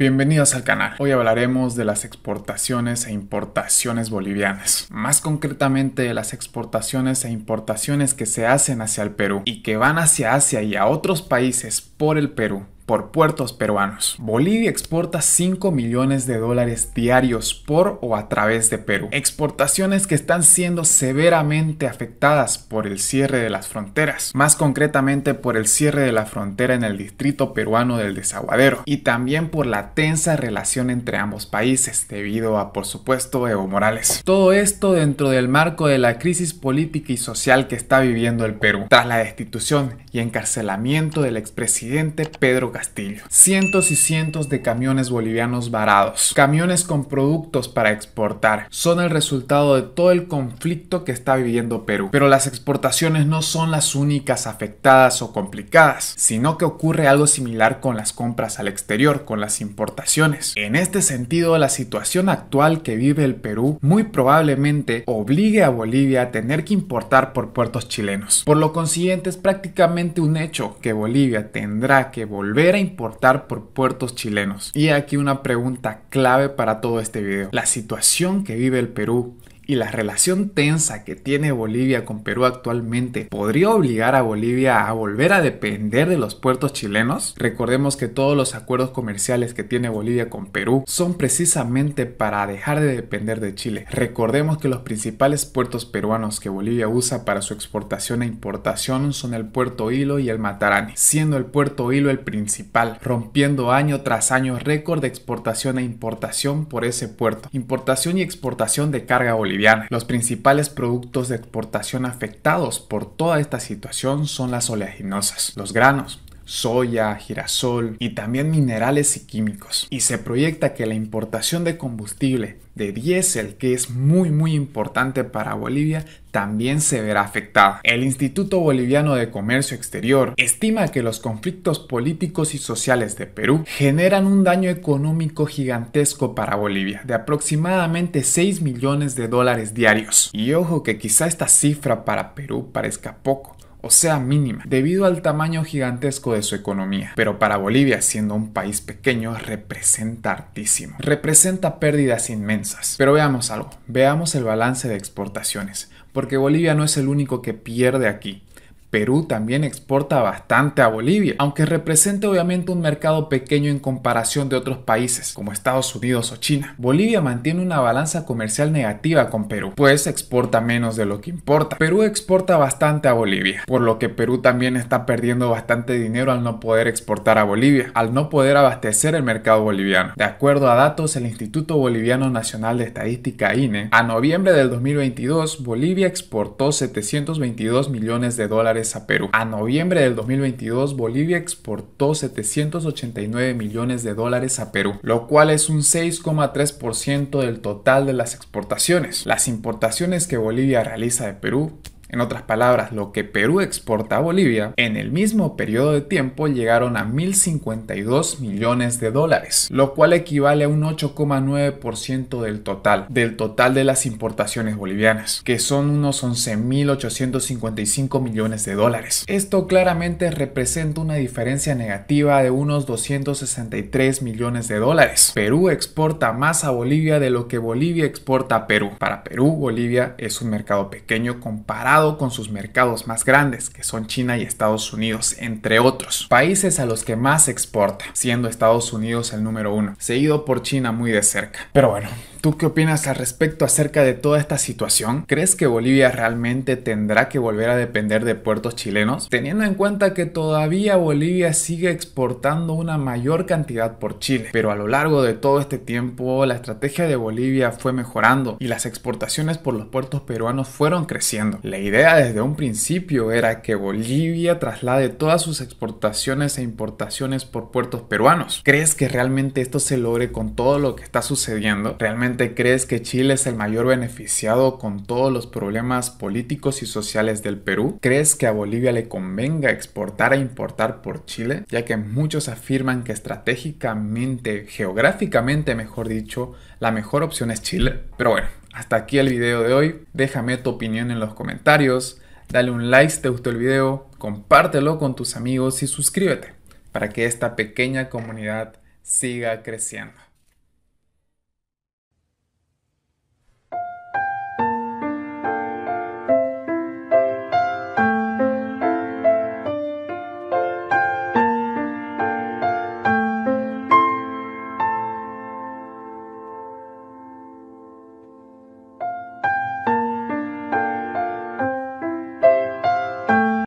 Bienvenidos al canal. Hoy hablaremos de las exportaciones e importaciones bolivianas, más concretamente de las exportaciones e importaciones que se hacen hacia el Perú y que van hacia Asia y a otros países por el Perú por puertos peruanos. Bolivia exporta 5 millones de dólares diarios por o a través de Perú. Exportaciones que están siendo severamente afectadas por el cierre de las fronteras, más concretamente por el cierre de la frontera en el distrito peruano del Desaguadero y también por la tensa relación entre ambos países debido a por supuesto Evo Morales. Todo esto dentro del marco de la crisis política y social que está viviendo el Perú tras la destitución y encarcelamiento del expresidente Pedro Castillo. Cientos y cientos de camiones bolivianos varados, camiones con productos para exportar, son el resultado de todo el conflicto que está viviendo Perú. Pero las exportaciones no son las únicas afectadas o complicadas, sino que ocurre algo similar con las compras al exterior, con las importaciones. En este sentido, la situación actual que vive el Perú muy probablemente obligue a Bolivia a tener que importar por puertos chilenos. Por lo consiguiente, es prácticamente un hecho que Bolivia tendrá que volver a importar por puertos chilenos. Y aquí una pregunta clave para todo este video. La situación que vive el Perú y la relación tensa que tiene Bolivia con Perú actualmente podría obligar a Bolivia a volver a depender de los puertos chilenos. Recordemos que todos los acuerdos comerciales que tiene Bolivia con Perú son precisamente para dejar de depender de Chile. Recordemos que los principales puertos peruanos que Bolivia usa para su exportación e importación son el puerto Hilo y el Matarani, siendo el puerto Hilo el principal, rompiendo año tras año récord de exportación e importación por ese puerto. Importación y exportación de carga boliviana los principales productos de exportación afectados por toda esta situación son las oleaginosas, los granos, soya, girasol y también minerales y químicos. Y se proyecta que la importación de combustible de diésel, que es muy muy importante para Bolivia, también se verá afectada. El Instituto Boliviano de Comercio Exterior estima que los conflictos políticos y sociales de Perú generan un daño económico gigantesco para Bolivia, de aproximadamente 6 millones de dólares diarios. Y ojo que quizá esta cifra para Perú parezca poco, o sea mínima, debido al tamaño gigantesco de su economía. Pero para Bolivia, siendo un país pequeño, representa hartísimo. Representa pérdidas inmensas. Pero veamos algo, veamos el balance de exportaciones, porque Bolivia no es el único que pierde aquí. Perú también exporta bastante a Bolivia, aunque representa obviamente un mercado pequeño en comparación de otros países como Estados Unidos o China. Bolivia mantiene una balanza comercial negativa con Perú, pues exporta menos de lo que importa. Perú exporta bastante a Bolivia, por lo que Perú también está perdiendo bastante dinero al no poder exportar a Bolivia, al no poder abastecer el mercado boliviano. De acuerdo a datos del Instituto Boliviano Nacional de Estadística INE, a noviembre del 2022 Bolivia exportó 722 millones de dólares a Perú. A noviembre del 2022, Bolivia exportó 789 millones de dólares a Perú, lo cual es un 6,3% del total de las exportaciones. Las importaciones que Bolivia realiza de Perú en otras palabras, lo que Perú exporta a Bolivia, en el mismo periodo de tiempo llegaron a 1.052 millones de dólares, lo cual equivale a un 8,9% del total, del total de las importaciones bolivianas, que son unos 11.855 millones de dólares. Esto claramente representa una diferencia negativa de unos 263 millones de dólares. Perú exporta más a Bolivia de lo que Bolivia exporta a Perú. Para Perú, Bolivia es un mercado pequeño comparado con sus mercados más grandes, que son China y Estados Unidos, entre otros, países a los que más exporta, siendo Estados Unidos el número uno, seguido por China muy de cerca. Pero bueno, ¿Tú qué opinas al respecto acerca de toda esta situación? ¿Crees que Bolivia realmente tendrá que volver a depender de puertos chilenos? Teniendo en cuenta que todavía Bolivia sigue exportando una mayor cantidad por Chile, pero a lo largo de todo este tiempo la estrategia de Bolivia fue mejorando y las exportaciones por los puertos peruanos fueron creciendo. La idea desde un principio era que Bolivia traslade todas sus exportaciones e importaciones por puertos peruanos. ¿Crees que realmente esto se logre con todo lo que está sucediendo? ¿Realmente crees que Chile es el mayor beneficiado con todos los problemas políticos y sociales del Perú? ¿Crees que a Bolivia le convenga exportar e importar por Chile? Ya que muchos afirman que estratégicamente, geográficamente mejor dicho, la mejor opción es Chile. Pero bueno, hasta aquí el video de hoy. Déjame tu opinión en los comentarios. Dale un like si te gustó el video, compártelo con tus amigos y suscríbete para que esta pequeña comunidad siga creciendo.